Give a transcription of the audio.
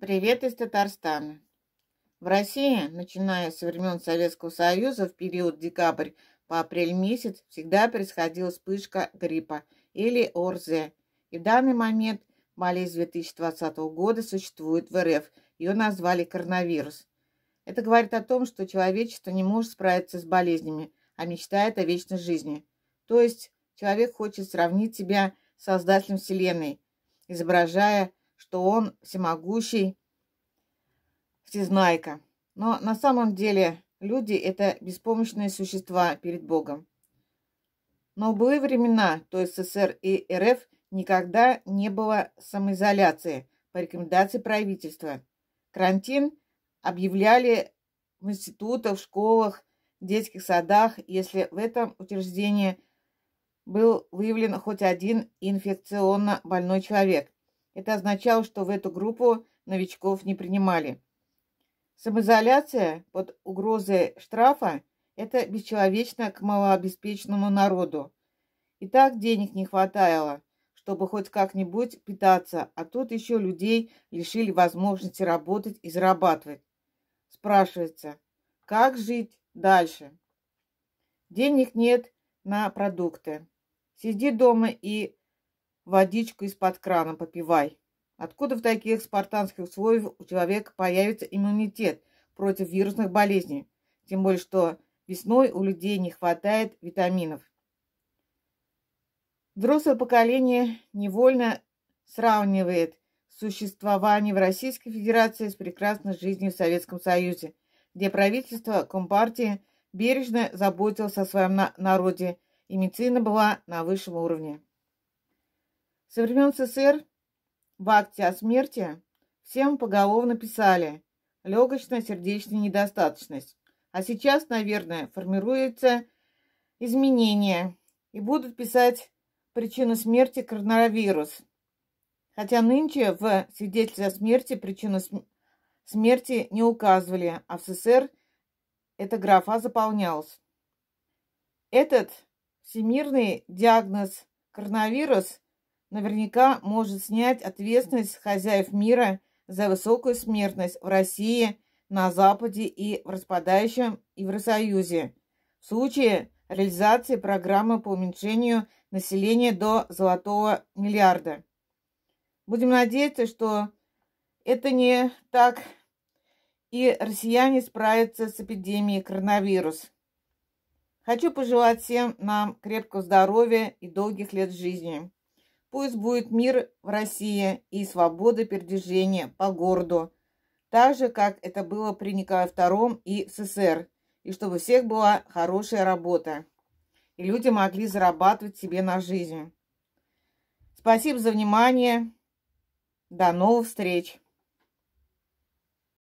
Привет из Татарстана. В России, начиная со времен Советского Союза, в период декабрь по апрель месяц всегда происходила вспышка гриппа или ОРЗ. И в данный момент болезнь 2020 года существует в РФ. Ее назвали коронавирус. Это говорит о том, что человечество не может справиться с болезнями, а мечтает о вечной жизни. То есть человек хочет сравнить себя с создателем Вселенной, изображая что он всемогущий всезнайка. Но на самом деле люди – это беспомощные существа перед Богом. Но в былые времена, то есть СССР и РФ, никогда не было самоизоляции по рекомендации правительства. Карантин объявляли в институтах, в школах, в детских садах, если в этом учреждении был выявлен хоть один инфекционно больной человек. Это означало, что в эту группу новичков не принимали. Самоизоляция под угрозой штрафа – это бесчеловечно к малообеспеченному народу. И так денег не хватало, чтобы хоть как-нибудь питаться, а тут еще людей лишили возможности работать и зарабатывать. Спрашивается, как жить дальше? Денег нет на продукты. Сиди дома и водичку из-под крана попивай. Откуда в таких спартанских условиях у человека появится иммунитет против вирусных болезней? Тем более, что весной у людей не хватает витаминов. Взрослое поколение невольно сравнивает существование в Российской Федерации с прекрасной жизнью в Советском Союзе, где правительство Компартии бережно заботилось о своем народе, и медицина была на высшем уровне. Со времен СССР в акте о смерти всем поголовно писали легочная, сердечная недостаточность. А сейчас, наверное, формируются изменения и будут писать причину смерти коронавирус. Хотя нынче в свидетельстве о смерти причину смерти не указывали, а в СССР эта графа заполнялась. Этот всемирный диагноз коронавирус наверняка может снять ответственность хозяев мира за высокую смертность в России, на Западе и в распадающем Евросоюзе в случае реализации программы по уменьшению населения до золотого миллиарда. Будем надеяться, что это не так, и россияне справятся с эпидемией коронавирус. Хочу пожелать всем нам крепкого здоровья и долгих лет жизни. Пусть будет мир в России и свобода передвижения по городу, так же, как это было при Николае II и СССР, и чтобы у всех была хорошая работа, и люди могли зарабатывать себе на жизнь. Спасибо за внимание. До новых встреч!